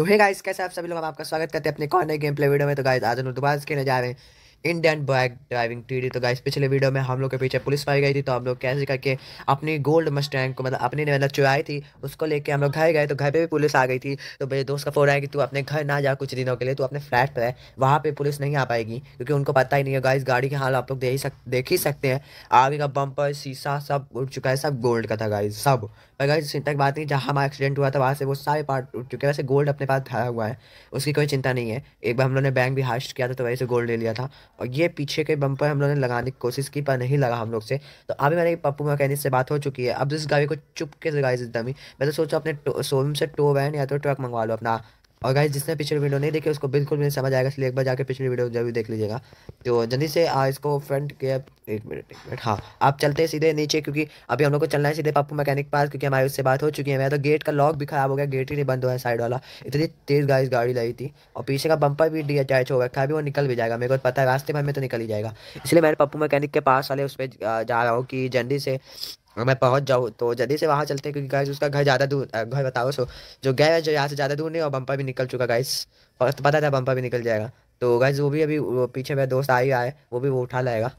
तो hey guys कैसे आप सभी लोग आपका स्वागत करते हैं अपने कॉर्नर गेम प्ले वीडियो में तो गाइस आज हम दोबारा खेलने जा रहे हैं Indian bike driving T D तो गाइस पिछले वीडियो में हम लोग के पीछे पुलिस पाई गई थी तो हम लोग कैसे करके अपनी गोल्ड मस्टैंग को मतलब अपनी ने मतलब चुराई थी उसको लेके हम लोग घर गए तो घर पे भी पुलिस आ गई थी तो मेरे दोस्त का फ़ोन आया कि तू अपने घर ना जा कुछ दिनों के लिए तू अपने फ्लैट पर है वहाँ पर पुलिस नहीं आ पाएगी क्योंकि उनको पता ही नहीं है गाइस गाड़ी के हाल आप लोग दे ही सक देख ही सकते हैं आगे का बम्पर शीशा सब उड़ चुका है सब गोल्ड का था गाइस सब पर गाइस चिंता की बात नहीं जहाँ हमारा एक्सीडेंट हुआ था वहाँ से वो सारे पार्ट उठ चुके हैं वैसे गोल्ड अपने पास धरा हुआ है उसकी कोई चिंता नहीं है एक बार हम लोगों ने बैंक भी हास्ट किया था तो वैसे गोल्ड ले लिया था और ये पीछे के बम्पर हम लोगों ने लगाने की कोशिश की पर नहीं लगा हम लोग से तो अभी मैंने पप्पू मैकेनिक से बात हो चुकी है अब इस गाड़ी को चुप के गाड़ी एकदम ही मैं तो सोचा अपने शोरूम से टो वैन या तो ट्रक मंगवा लो अपना और गाइज जिसने पिछली वीडियो नहीं देखी उसको बिल्कुल भी नहीं समझ आएगा इसलिए एक बार जाकर पिछली वीडियो भी देख लीजिएगा तो जल्दी से आ, इसको फ्रंट के एक मिनट एक मिनट हाँ आप चलते सीधे नीचे क्योंकि अभी हम लोग को चलना है सीधे पप्पू मैकेनिक पास क्योंकि हमारी उससे बात हो चुकी है मैं तो गेट का लॉक भी खराब हो गया गेट ही नहीं बंद हुआ है साइड वाला इतनी तेज़ गाइज गाड़ी लगी थी और पीछे का बंपर भी डी अटैच हो रखा है अभी वो निकल भी जाएगा मेरे को तो पता है रास्ते भर में तो निकल ही जाएगा इसलिए मैंने पप्पू मैकेनिक के पास वाले उस पर जा रहा हूँ कि जल्दी से हाँ, मैं पहुंच जाऊँ तो जल्दी से वहाँ चलते हैं क्योंकि गाइस उसका घर ज़्यादा दूर घर बताओ सो जो गया है जो यहाँ से ज़्यादा दूर नहीं और बम्पर भी निकल चुका गाइस और तो पता था बम्पर भी निकल जाएगा तो गाइस वो भी अभी वो पीछे मेरा दोस्त आ ही आए वो भी वो उठा लाएगा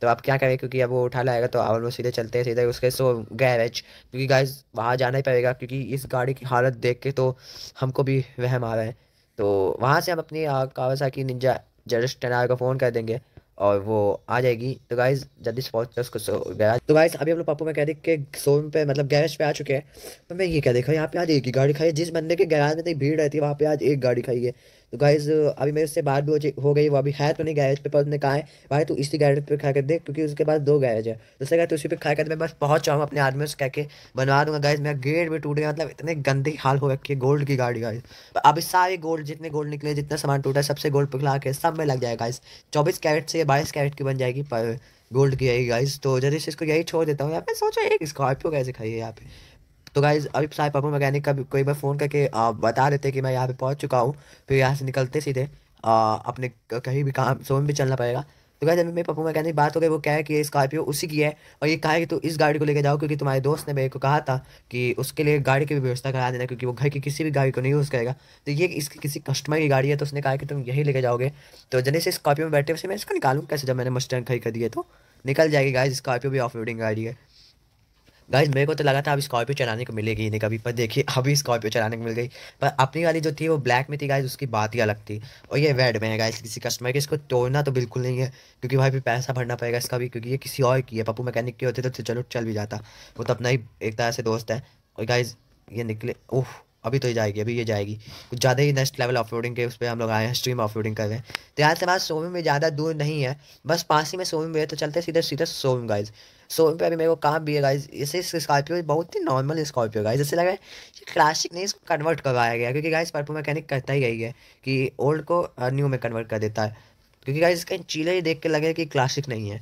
तो आप क्या करें क्योंकि अब वो उठा लाएगा तो अब वो सीधे चलते हैं सीधे उसके सो गैरेज क्योंकि गाइज वहाँ जाना ही पड़ेगा क्योंकि इस गाड़ी की हालत देख के तो हमको भी वहम आ रहा है तो वहाँ से हम अपनी कावासाकी निंजा जस्ट टनार को फ़ोन कर देंगे और वो आ जाएगी तो गाइज जल्दी स्पॉट उसको सो गैराज तो गाइज अभी हम लोग पापू में कह रहे के शोरूम पे मतलब गैरेज पे आ चुके हैं तो मैं ये क्या देखा यहाँ पे आज एक ही गाड़ी खाई जिस बंदे के गैराज में इतनी भीड़ रहती है वहाँ पे आज एक गाड़ी खाई है तो गाइज अभी मेरे से बात भी हो गई वो अभी है तो नहीं गैरेज पे पर उसने कहा है भाई तू इसी गैरेज पे खा कर देख क्योंकि उसके पास दो गैरेज है दूसरे तो उसी पे खा कर मैं बस पहुँच जाऊँ अपने आदमी से कह के बनवा दूंगा गाइज मेरा गेट भी टूट गया मतलब इतने गंदी हाल हो रखी है गोल्ड की गाड़ी गाइज अभी सारे गोल्ड जितने गोल्ड निकले जितना सामान टूटा सबसे गोल्ड पिघला के सब में लग जाएगा गाइज चौबीस कैरेट से बाईस कैरेट की बन जाएगी पर गोल्ड की आएगी गाइज तो जल्दी से इसको यही छोड़ देता हूँ यहाँ पे सोचा एक स्कॉर्पियो कैसे खाइए यहाँ पे तो गाइज़ अभी साई पापा मैकेनिक का कोई बार फ़ोन करके बता देते कि मैं यहाँ पे पहुँच चुका हूँ फिर यहाँ से निकलते सीधे आ, अपने कहीं भी काम सोम में भी चलना पड़ेगा तो गाइज अभी मेरे पप्पू मैकेनिक बात हो गई वो कहे कि स्कॉर्पियो उसी की है और ये कहा कि तू इस गाड़ी को लेकर जाओ क्योंकि तुम्हारे दोस्त ने मेरे को कहा था कि उसके लिए गाड़ी की भी व्यवस्था करा देना क्योंकि वो घर की किसी भी गाड़ी को नहीं यूज़ करेगा तो ये इसकी किसी कस्टमर की गाड़ी है तो उसने कहा कि तुम यही लेके जाओगे तो जने से स्कॉर्पियो में बैठे उसे मैं इसको निकालूँ कैसे जब मैंने मस्टैंड खरीद कर दिए तो निकल जाएगी गाइज स्कॉर्पियो भी ऑफ रोडिंग गाड़ी है गाइज मेरे को तो लगा था अब स्कॉर्पियो चलाने को मिलेगी ही नहीं कभी पर देखिए अभी स्कॉर्पियो चलाने को मिल गई पर अपनी वाली जो थी वो ब्लैक में थी गाइज उसकी बात ही अलग थी और ये रेड में है गाइज किसी कस्टमर के इसको तोड़ना तो बिल्कुल नहीं है क्योंकि भाई फिर पैसा भरना पड़ेगा इसका भी क्योंकि ये किसी और की है पप्पू मैकेनिक के होते तो चलो चल भी जाता वो तो अपना ही एक तरह से दोस्त है और गाइज ये निकले ओह अभी तो ये जाएगी अभी ये जाएगी कुछ ज़्यादा ही नेक्स्ट लेवल ऑफ के उस पर हम लोग आए हैं स्ट्रीम रोडिंग कर रहे हैं तो यहाँ से बात सोविंग में ज़्यादा दूर नहीं है बस पास ही में सोविंग में है तो चलते सीधे सीधे सोविंग गाइज सोविंग पे अभी मेरे को काम भी है गाइज इसे इस स्कॉर्पियो बहुत ही नॉर्मल स्कॉर्पियो गाइज जैसे लगा कि क्लासिक नहीं इसको कन्वर्ट करवाया गया क्योंकि गाइज परपो मैकेनिक करता ही गई है कि ओल्ड को न्यू में कन्वर्ट कर देता है क्योंकि गाइज इसका चीले ही देख के लगे कि क्लासिक नहीं है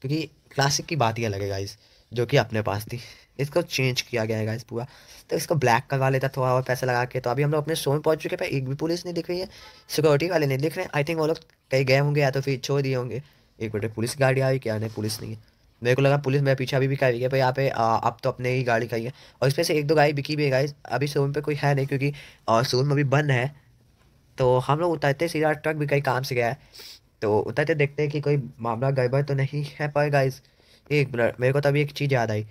क्योंकि क्लासिक की बात ही अलग है गाइज़ जो कि अपने पास थी इसको चेंज किया गया है इस पूरा तो इसको ब्लैक करवा लेता थोड़ा और पैसा लगा के तो अभी हम लोग अपने शो में पहुंच चुके हैं एक भी पुलिस नहीं दिख रही है सिक्योरिटी वाले नहीं दिख रहे हैं आई थिंक वो लोग कहीं गए होंगे या तो फिर छोड़ दिए होंगे एक बेटे पुलिस गाड़ी आई क्या नहीं पुलिस नहीं है मेरे को लगा पुलिस मेरे पीछे अभी भी खाई है पर यहाँ पे अब तो अपने ही गाड़ी खाई है और इसमें से एक दो गाड़ी बिकी भी है अभी शोरूम पे कोई है नहीं क्योंकि शोरूम अभी बंद है तो हम लोग उतरते सीधा ट्रक भी कहीं काम से गया है तो उतरते देखते हैं कि कोई मामला गड़बड़ तो नहीं है पर इस एक मिनट मेरे को तभी एक चीज़ याद आई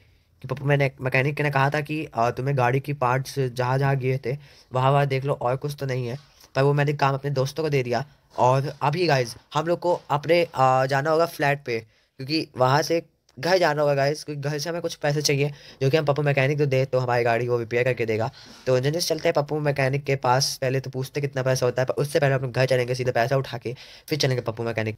कि पप्पू मैंने मैकेनिक ने कहा था कि तुम्हें गाड़ी की पार्ट्स जहाँ जहाँ गिए थे वहाँ वहाँ देख लो और कुछ तो नहीं है पर वो मैंने काम अपने दोस्तों को दे दिया और अभी गाइज हम लोग को अपने जाना होगा फ्लैट पे क्योंकि वहाँ से घर जाना होगा गाइज क्योंकि घर से हमें कुछ पैसे चाहिए जो कि हम पप्पू मैकेनिक को दे तो हमारी गाड़ी वो रिपेयर करके देगा तो इंजीनियर चलते हैं पप्पू मैकेनिक के पास पहले तो पूछते कितना पैसा होता है पर उससे पहले हम घर चलेंगे सीधे पैसा उठा के फिर चलेंगे पप्पू मैकेनिक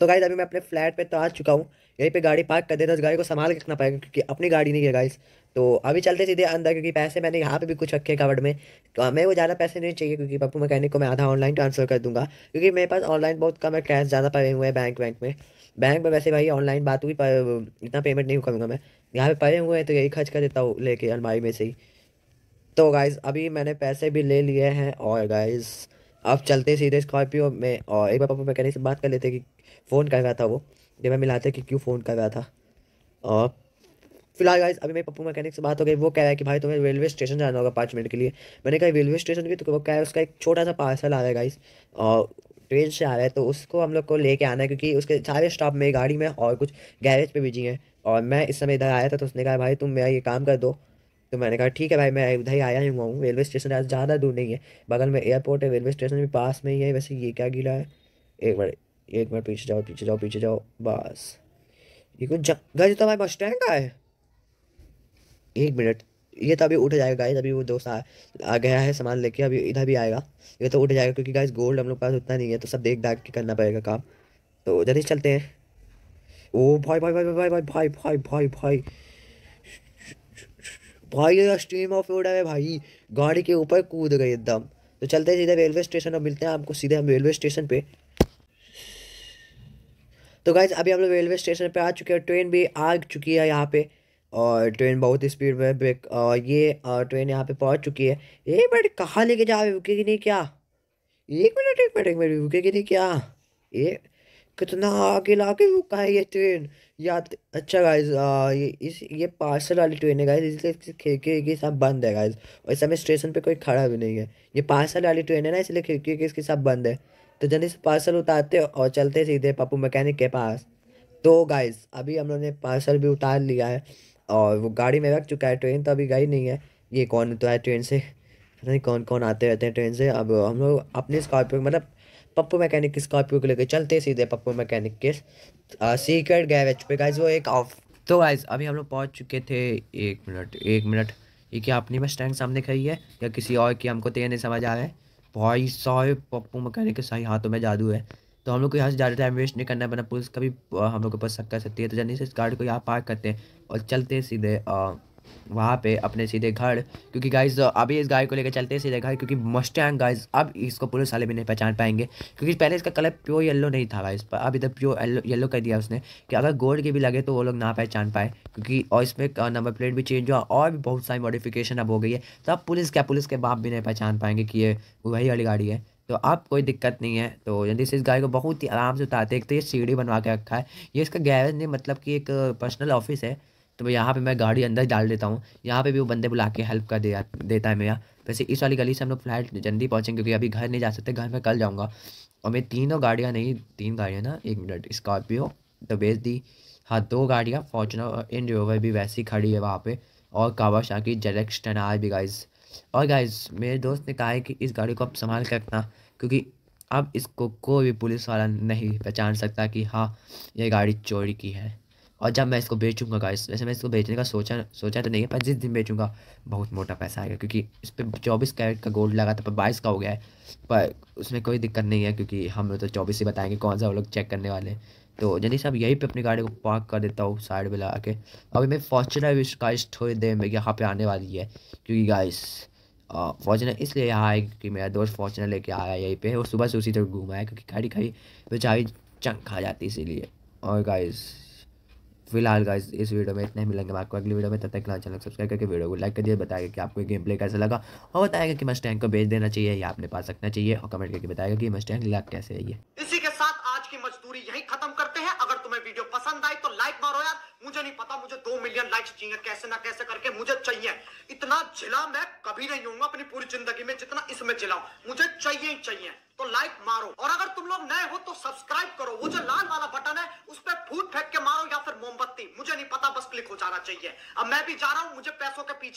तो गाइज अभी मैं अपने फ्लैट पे तो आ चुका हूँ यहीं पे गाड़ी पार्क कर देता तो उस गाड़ी को संभाल के रखना पाएगा क्योंकि अपनी गाड़ी नहीं है गाइज तो अभी चलते सीधे अंदर क्योंकि पैसे मैंने यहाँ पे भी कुछ रखे कवर्ड में तो हमें वो ज़्यादा पैसे नहीं चाहिए क्योंकि पप्पू मैकेनिक को मैं आधा ऑनलाइन ट्रांसफर कर दूंगा क्योंकि मेरे पास ऑनलाइन बहुत कम है कैश ज़्यादा पड़े हुए हैं बैंक वैंक में बैंक में वैसे भाई ऑनलाइन बात हुई पर इतना पेमेंट नहीं करूँगा मैं यहाँ पर पड़े हुए हैं तो यही खर्च कर देता हूँ लेके अलमारी में से ही तो गाइज़ अभी मैंने पैसे भी ले लिए हैं और गाइज़ अब चलते सीधे स्कॉर्पियो में और एक बार पप्पू मैकेनिक से बात कर लेते कि फ़ोन कर रहा था वो जब मैं मिलाते कि क्यों फ़ोन कर रहा था और फिलहाल गाइज अभी मेरे पप्पू मैकेनिक से बात हो गई वो कह रहा है कि भाई तुम्हें रेलवे स्टेशन जाना होगा पाँच मिनट के लिए मैंने कहा रेलवे स्टेशन भी तो वो कह रहा है उसका एक छोटा सा पार्सल आ रहा है गाइज और ट्रेन से आ रहा है तो उसको हम लोग को लेके आना है क्योंकि उसके सारे स्टॉप मेरी गाड़ी में और कुछ गैरेज पर भेजी हैं और मैं इस समय इधर आया था तो उसने कहा भाई तुम मेरा ये काम कर दो तो मैंने कहा ठीक है भाई मैं उधर ही आया ही हुआ हूँ रेलवे स्टेशन आज ज़्यादा दूर नहीं है बगल में एयरपोर्ट है रेलवे स्टेशन भी पास में ही है वैसे ये क्या गिला है एक बार एक मिनट पीछे जाओ पीछे जाओ पीछे जाओ बस ये कुछ जगह तो हमारे स्टैंड का है एक मिनट ये तो अभी उठ जाएगा गाइस अभी वो दोस्त आ, आ गया है सामान लेके अभी इधर भी आएगा ये तो उठ जाएगा क्योंकि गाइज गोल्ड हम लोग पास उतना नहीं है तो सब देख दाख के करना पड़ेगा काम तो जल्दी चलते हैं ओ भाई भाई भाई भाई भाई भाई भाई भाई भाई भाई भाई स्ट्रीम ऑफ रोड है भाई गाड़ी के ऊपर कूद गई एकदम तो चलते हैं सीधे रेलवे स्टेशन और मिलते हैं आपको सीधे हम रेलवे स्टेशन पर तो गाइज अभी हम लोग रेलवे स्टेशन पे आ चुके हैं ट्रेन भी आ चुकी है यहाँ पे और ट्रेन बहुत स्पीड में ब्रेक और ये और ट्रेन यहाँ पे पहुँच चुकी है ये बट कहाँ लेके जा रुकेगी नहीं क्या एक मिनट एक मिनट एक मिनट रुकेगी नहीं क्या ये कितना आगे ला के रुका है ये ट्रेन या अच्छा गाइज ये इस ये पार्सल वाली ट्रेन है गाइज इसलिए खिड़की के साथ बंद है गाइज और इस समय स्टेशन पे कोई खड़ा भी नहीं है ये पार्सल वाली ट्रेन है ना इसलिए खिड़की के इसके साथ बंद है तो जल्दी से पार्सल उतारते और चलते सीधे पप्पू मैकेनिक के पास तो गाइस अभी हम लोगों ने पार्सल भी उतार लिया है और वो गाड़ी में रख चुका है ट्रेन तो अभी गई नहीं है ये कौन तो है ट्रेन से पता नहीं कौन कौन आते रहते हैं ट्रेन से अब हम लोग अपने स्कॉर्पियो मतलब पप्पू मैकेनिक की स्कॉर्पियो को लेकर चलते सीधे पप्पू मैकेनिक के सीक्रेट गैरेज पे गाइज वो एक ऑफ तो गाइज अभी हम लोग पहुँच चुके थे एक मिनट एक मिनट ये क्या अपनी बस स्टैंड सामने खड़ी है या किसी और की हमको तेरह तो नहीं समझ आ रहा है भाई साहब पप्पू मकैनिक के सही हाथों में जादू है तो हम लोग को यहाँ से ज़्यादा टाइम वेस्ट नहीं करना है वरना पुलिस कभी हम लोग के पास शक कर सकती है तो जल्दी से इस गाड़ी को यहाँ पार्क करते हैं और चलते सीधे आ, वहाँ पे अपने सीधे घर क्योंकि गाइज अभी इस गाय को लेकर चलते हैं सीधे घर क्योंकि मस्टैंग गाइज अब इसको पुलिस वाले भी नहीं पहचान पाएंगे क्योंकि पहले इसका कलर प्योर येलो नहीं था गाइस पर अब इधर प्योर येलो येलो कर दिया उसने कि अगर गोल्ड के भी लगे तो वो लोग ना पहचान पाए क्योंकि और इसमें नंबर प्लेट भी चेंज हुआ और भी बहुत सारी मॉडिफिकेशन अब हो गई है तो अब पुलिस क्या पुलिस के बाप भी नहीं पहचान पाएंगे कि ये वही वाली गाड़ी है तो आप कोई दिक्कत नहीं है तो यदि इस गाय को बहुत ही आराम से उतारते हैं एक तो ये सीढ़ी बनवा के रखा है ये इसका गैरेज नहीं मतलब कि एक पर्सनल ऑफिस है तो मैं यहाँ पे मैं गाड़ी अंदर डाल देता हूँ यहाँ पे भी वो बंदे बुला के हेल्प कर दिया देता है मेरा वैसे इस वाली गली से हम लोग फ्लाइट जल्दी पहुँचेंगे क्योंकि अभी घर नहीं जा सकते घर में कल जाऊँगा और मेरी तीनों गाड़ियाँ नहीं तीन गाड़ियाँ ना एक मिनट स्कॉर्पियो तो बेच दी हाँ दो गाड़ियाँ फॉर्चुनर और इन रोवर भी वैसी खड़ी है वहाँ पर और की जेलेक्स टनार भी गाइज और गाइज मेरे दोस्त ने कहा है कि इस गाड़ी को आप संभाल कर रखना क्योंकि अब इसको कोई भी पुलिस वाला नहीं पहचान सकता कि हाँ ये गाड़ी चोरी की है और जब मैं इसको बेचूंगा गाइस वैसे मैं इसको बेचने का सोचा सोचा तो नहीं है पर जिस दिन बेचूंगा बहुत मोटा पैसा आएगा क्योंकि इस पर चौबीस कैरेट का गोल्ड लगा था पर बाईस का हो गया है पर उसमें कोई दिक्कत नहीं है क्योंकि हम लोग तो चौबीस ही बताएंगे कौन सा वो लोग चेक करने वाले तो जनी साहब यहीं पर अपनी गाड़ी को पार्क कर देता हूँ साइड में लगा के अभी मैं फॉर्चुनर गाइस थोड़ी देर में यहाँ पर आने वाली है क्योंकि गाइस फॉर्चुनर इसलिए यहाँ आए क्योंकि मेरा दोस्त फॉर्चुनर लेके आया यहीं पर और सुबह से उसी तरह घूमा है क्योंकि गाड़ी खाई बेचारी चंक खा जाती इसीलिए और गाइस फिलहाल गाइस इस वीडियो में इतने ही मिलेंगे आपको अगली वीडियो में तब तक लाल चैनल सब्सक्राइब करके वीडियो को लाइक कर दिए बताएगा कि आपको गेम प्ले कैसा लगा और बताएगा कि मस्टैंग को भेज देना चाहिए या आपने पास रखना चाहिए और कमेंट करके बताएगा कि मस्टैंग लग कैसे है इसी के साथ आज की मजदूरी यही खत्म वीडियो पसंद आई तो लाइक मारो यार मुझे नहीं पता मुझे दो मिलियन लाइक्स चाहिए कैसे ना कैसे करके मुझे चाहिए इतना झिला मैं कभी नहीं हूँ अपनी पूरी जिंदगी में जितना इसमें झिलाऊ मुझे चाहिए ही चाहिए तो लाइक मारो और अगर तुम लोग नए हो तो सब्सक्राइब करो वो जो लाल वाला बटन है उस पर फूट फेंक के मारो या फिर मोमबत्ती मुझे नहीं पता बस क्लिक हो जाना चाहिए अब मैं भी जा रहा हूं मुझे पैसों के पीछे